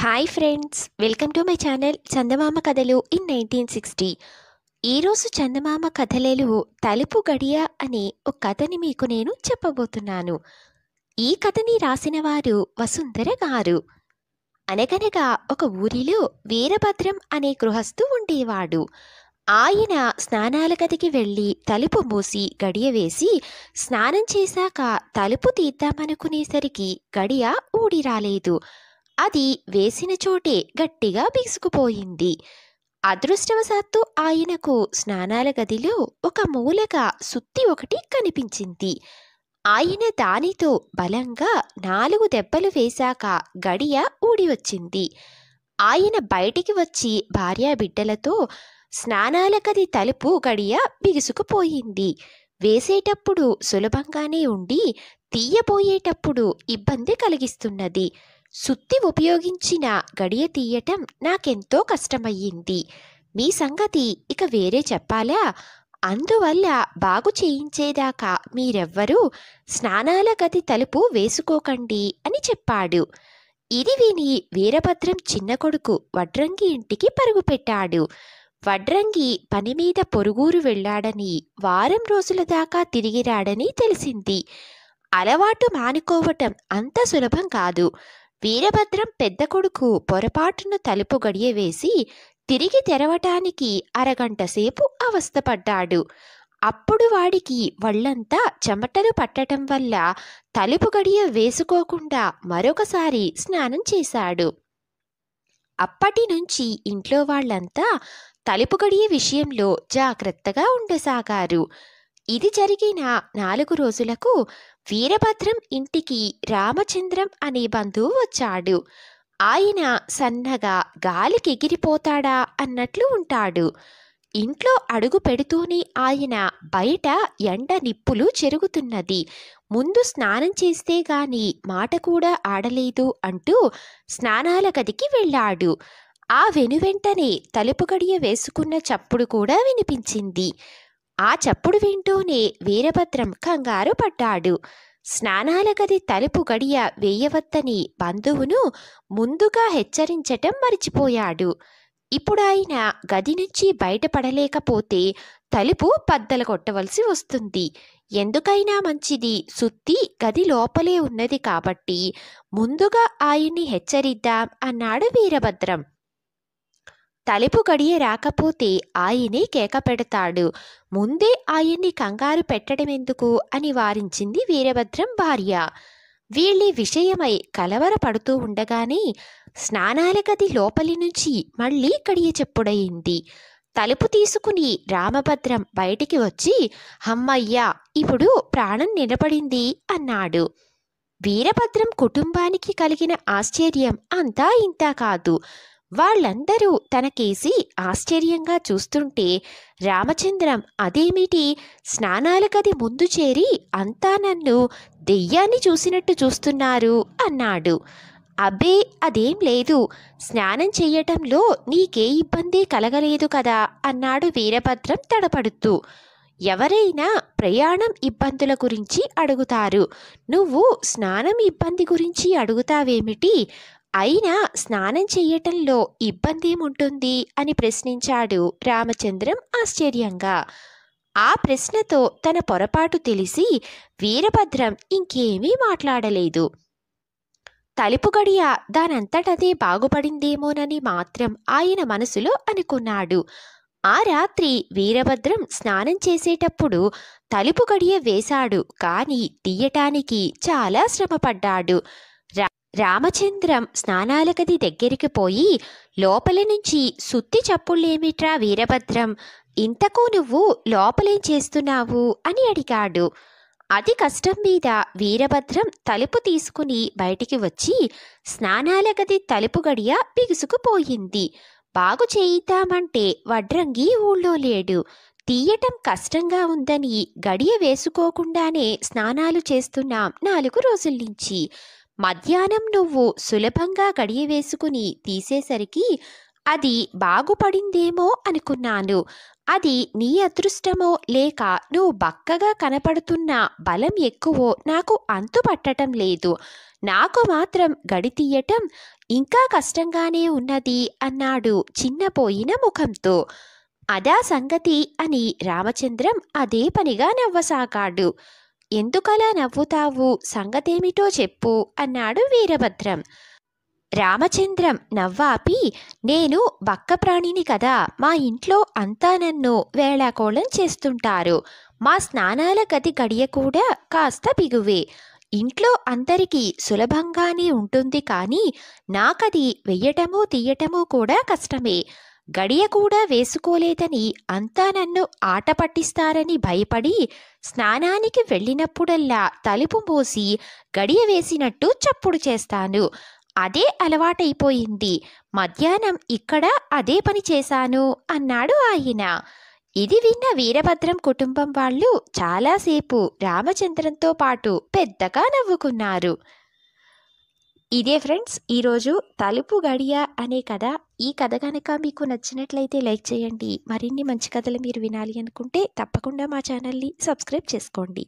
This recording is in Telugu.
hi friends welcome to my channel చందమామ కథలు ఇన్ నైన్టీన్ సిక్స్టీ ఈరోజు చందమామ కథలలో తలుపు గడియ అనే ఒక కథని మీకు నేను చెప్పబోతున్నాను ఈ కథని రాసిన వారు వసుంధర గారు అనగనగా ఒక ఊరిలో వీరభద్రం అనే గృహస్థు ఉండేవాడు ఆయన స్నానాల గదికి వెళ్ళి తలుపు మూసి గడియ వేసి స్నానం చేశాక తలుపు తీద్దామనుకునేసరికి గడియ ఊడి రాలేదు అది వేసిన చోటే గట్టిగా బిగుసుకుపోయింది అదృష్టవశాత్తు ఆయనకు స్నానాల గదిలో ఒక మూలక సుత్తి ఒకటి కనిపించింది ఆయన దానితో బలంగా నాలుగు దెబ్బలు వేశాక గడియ ఊడివచ్చింది ఆయన బయటికి వచ్చి భార్యాబిడ్డలతో స్నానాల గది తలుపు గడియ బిగుసుకుపోయింది వేసేటప్పుడు సులభంగానే ఉండి తీయబోయేటప్పుడు ఇబ్బంది కలిగిస్తున్నది సుత్తి ఉపయోగించిన గడియ తీయటం నాకెంతో కష్టమయ్యింది మీ సంగతి ఇక వేరే చెప్పాలా అందువల్ల బాగు చేయించేదాకా మీరెవ్వరూ స్నానాల గది తలుపు వేసుకోకండి అని చెప్పాడు ఇది విని వీరభద్రం చిన్న కొడుకు వడ్రంగి ఇంటికి పరుగు పెట్టాడు వడ్రంగి పని మీద పొరుగురు వెళ్ళాడని వారం రోజుల దాకా తిరిగిరాడని తెలిసింది అలవాటు మానుకోవటం అంత సులభం కాదు వీరభద్రం పెద్ద కొడుకు పొరపాటును తలుపు గడియవేసి తిరిగి తెరవటానికి అరగంట సేపు అవస్థపడ్డాడు అప్పుడు వాడికి వళ్ళంతా చెమటలు పట్టడం వల్ల తలుపు గడియ వేసుకోకుండా మరొకసారి స్నానం చేశాడు అప్పటి నుంచి ఇంట్లో వాళ్ళంతా తలుపు గడియ విషయంలో జాగ్రత్తగా ఉండసాగారు ఇది జరిగిన నాలుగు రోజులకు వీరభద్రం ఇంటికి రామచంద్రం అనే బంధువు వచ్చాడు ఆయన సన్నగా గాలికి ఎగిరిపోతాడా అన్నట్లు ఉంటాడు ఇంట్లో అడుగు పెడుతూనే ఆయన బయట ఎండ నిప్పులు చెరుగుతున్నది ముందు స్నానం చేస్తే గాని మాట కూడా ఆడలేదు అంటూ స్నానాల గదికి వెళ్ళాడు ఆ వెనువెంటనే తలుపు గడియ వేసుకున్న చప్పుడు కూడా వినిపించింది ఆ చప్పుడు వింటూనే వీరభద్రం కంగారు పడ్డాడు స్నానాల గది తలుపు గడియ వేయవద్దని బంధువును ముందుగా హెచ్చరించటం మరిచిపోయాడు ఇప్పుడు ఆయన గది నుంచి బయటపడలేకపోతే తలుపు పద్దలు కొట్టవలసి వస్తుంది ఎందుకైనా మంచిది సుత్తి గది లోపలే ఉన్నది కాబట్టి ముందుగా ఆయన్ని హెచ్చరిద్దాం అన్నాడు వీరభద్రం తలుపు గడియ రాకపోతే ఆయనే కేక పెడతాడు ముందే ఆయన్ని కంగారు పెట్టడమెందుకు అని వారించింది వీరభద్రం భార్య వీళ్ళి విషయమై కలవరపడుతూ ఉండగానే స్నానాల గది లోపలి నుంచి మళ్ళీ కడియ చెప్పుడయింది తలుపు తీసుకుని రామభద్రం బయటికి వచ్చి హమ్మయ్యా ఇప్పుడు ప్రాణం నిలబడింది అన్నాడు వీరభద్రం కుటుంబానికి కలిగిన ఆశ్చర్యం అంతా ఇంతా కాదు వాళ్ళందరూ తనకేసి ఆశ్చర్యంగా చూస్తుంటే రామచంద్రం అదేమిటి స్నానాలకది ముందు చేరి అంతా నన్ను దెయ్యాన్ని చూసినట్టు చూస్తున్నారు అన్నాడు అబ్బే అదేం లేదు స్నానం చేయటంలో నీకే ఇబ్బంది కలగలేదు కదా అన్నాడు వీరభద్రం తడపడుతూ ఎవరైనా ప్రయాణం ఇబ్బందుల గురించి అడుగుతారు నువ్వు స్నానం ఇబ్బంది గురించి అడుగుతావేమిటి అయినా స్నానం చేయటంలో ఇబ్బంది ఏముంటుంది అని ప్రశ్నించాడు రామచంద్రం ఆశ్చర్యంగా ఆ ప్రశ్నతో తన పొరపాటు తెలిసి వీరభద్రం ఇంకేమీ మాట్లాడలేదు తలుపు గడియ దానంతటదే బాగుపడిందేమోనని మాత్రం ఆయన మనసులో అనుకున్నాడు ఆ రాత్రి వీరభద్రం స్నానం చేసేటప్పుడు తలుపు గడియ వేశాడు కానీ తీయటానికి చాలా శ్రమపడ్డాడు రామచంద్రం స్నానాల గది దగ్గరికి పోయి లోపల నుంచి సుత్తి చప్పుళ్ళేమిట్రా వీరభద్రం ఇంతకు నువ్వు లోపలేం చేస్తున్నావు అని అడిగాడు అది కష్టం మీద వీరభద్రం తలుపు తీసుకుని బయటికి వచ్చి స్నానాల గది తలుపు గడియ బిగుసుకుపోయింది బాగు చేయిద్దామంటే వడ్రంగి ఊళ్ళో లేడు తీయటం కష్టంగా ఉందని గడియ వేసుకోకుండానే స్నానాలు చేస్తున్నాం నాలుగు రోజుల నుంచి మధ్యాహ్నం నువ్వు సులభంగా గడియవేసుకుని తీసేసరికి అది బాగుపడిందేమో అనుకున్నాను అది నీ అదృష్టమో లేక నువ్వు బక్కగా కనపడుతున్న బలం ఎక్కువో నాకు అంతుపట్టడం లేదు నాకు మాత్రం గడి తీయటం ఇంకా కష్టంగానే ఉన్నది అన్నాడు చిన్నపోయిన ముఖంతో అదా సంగతి అని రామచంద్రం అదే పనిగా నవ్వసాగాడు ఎందుకలా నవ్వుతావు సంగతేమిటో చెప్పు అన్నాడు వీరభద్రం రామచంద్రం నవ్వాపి నేను బక్క ప్రాణిని కదా మా ఇంట్లో అంతా నన్ను వేళాకోళం చేస్తుంటారు మా స్నానాల గది గడియ కూడా కాస్త బిగువే ఇంట్లో అందరికీ సులభంగానే ఉంటుంది కానీ నాకది వెయ్యటమూ తీయటమూ కూడా కష్టమే గడియ కూడా వేసుకోలేదని అంతా నన్ను ఆట పట్టిస్తారని భయపడి స్నానానికి వెళ్ళినప్పుడల్లా తలుపు మోసి గడియ వేసినట్టు చప్పుడు చేస్తాను అదే అలవాటైపోయింది మధ్యాహ్నం ఇక్కడ అదే పని చేశాను అన్నాడు ఆయన ఇది విన్న వీరభద్రం కుటుంబం వాళ్ళు చాలాసేపు రామచంద్రంతో పాటు పెద్దగా నవ్వుకున్నారు ఇదే ఫ్రెండ్స్ ఈరోజు తలుపు గడియ అనే కథ ఈ కథ కనుక మీకు నచ్చినట్లయితే లైక్ చేయండి మరిన్ని మంచి కథలు మీరు వినాలి అనుకుంటే తప్పకుండా మా ఛానల్ని సబ్స్క్రైబ్ చేసుకోండి